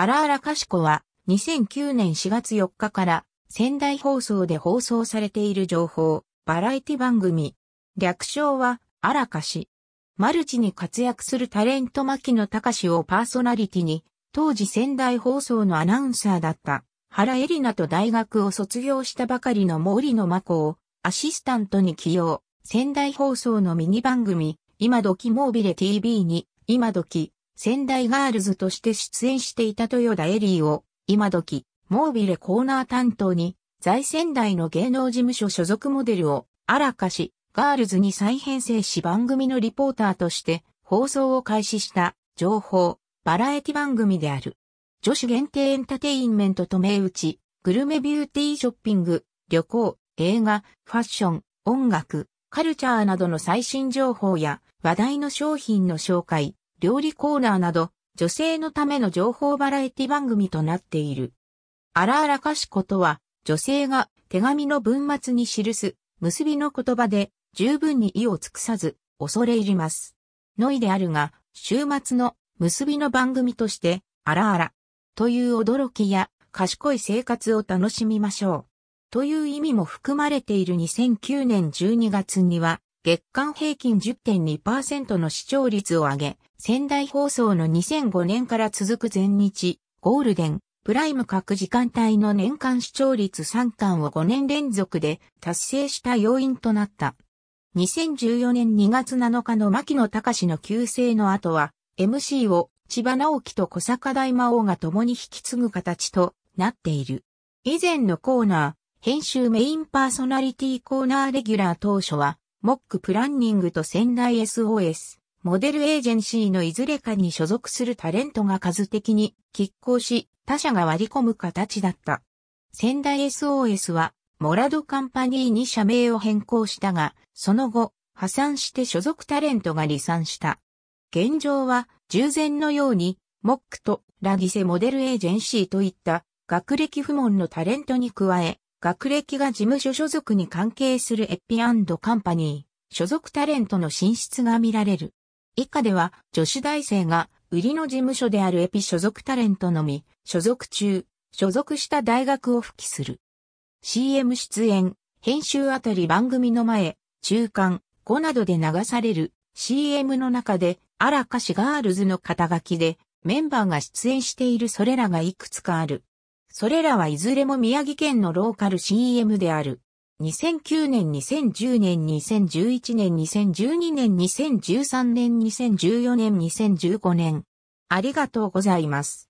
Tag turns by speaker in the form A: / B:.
A: アラアラカシコは2009年4月4日から仙台放送で放送されている情報、バラエティ番組。略称はアラカシ。マルチに活躍するタレント牧野隆をパーソナリティに、当時仙台放送のアナウンサーだった原エリナと大学を卒業したばかりの森野真子をアシスタントに起用。仙台放送のミニ番組、今時モービレ TV に、今時仙台ガールズとして出演していた豊田エリーを、今時、モービレコーナー担当に、在仙台の芸能事務所所属モデルを、あらかし、ガールズに再編成し番組のリポーターとして放送を開始した情報、バラエティ番組である。女子限定エンターテインメントと銘打ち、グルメビューティーショッピング、旅行、映画、ファッション、音楽、カルチャーなどの最新情報や話題の商品の紹介、料理コーナーなど、女性のための情報バラエティ番組となっている。あらあらかしことは、女性が手紙の文末に記す、結びの言葉で、十分に意を尽くさず、恐れ入ります。のいであるが、週末の結びの番組として、あらあら、という驚きや、賢い生活を楽しみましょう。という意味も含まれている2009年12月には、月間平均10.2%の視聴率を上げ、仙台放送の2005年から続く全日、ゴールデン、プライム各時間帯の年間視聴率3冠を5年連続で達成した要因となった。2014年2月7日の牧野隆の旧姓の後は、MC を千葉直樹と小坂大魔王が共に引き継ぐ形となっている。以前のコーナー、編集メインパーソナリティコーナーレギュラー当初は、モックプランニングと仙台 SOS、モデルエージェンシーのいずれかに所属するタレントが数的に拮抗し、他社が割り込む形だった。仙台 SOS は、モラドカンパニーに社名を変更したが、その後、破産して所属タレントが離散した。現状は、従前のように、モックとラギセモデルエージェンシーといった学歴不問のタレントに加え、学歴が事務所所属に関係するエッピカンパニー、所属タレントの進出が見られる。以下では、女子大生が、売りの事務所であるエピ所属タレントのみ、所属中、所属した大学を復帰する。CM 出演、編集あたり番組の前、中間、後などで流される CM の中で、あらかしガールズの肩書きで、メンバーが出演しているそれらがいくつかある。それらはいずれも宮城県のローカル CM である。2009年、2010年、2011年、2012年、2013年、2014年、2015年。ありがとうございます。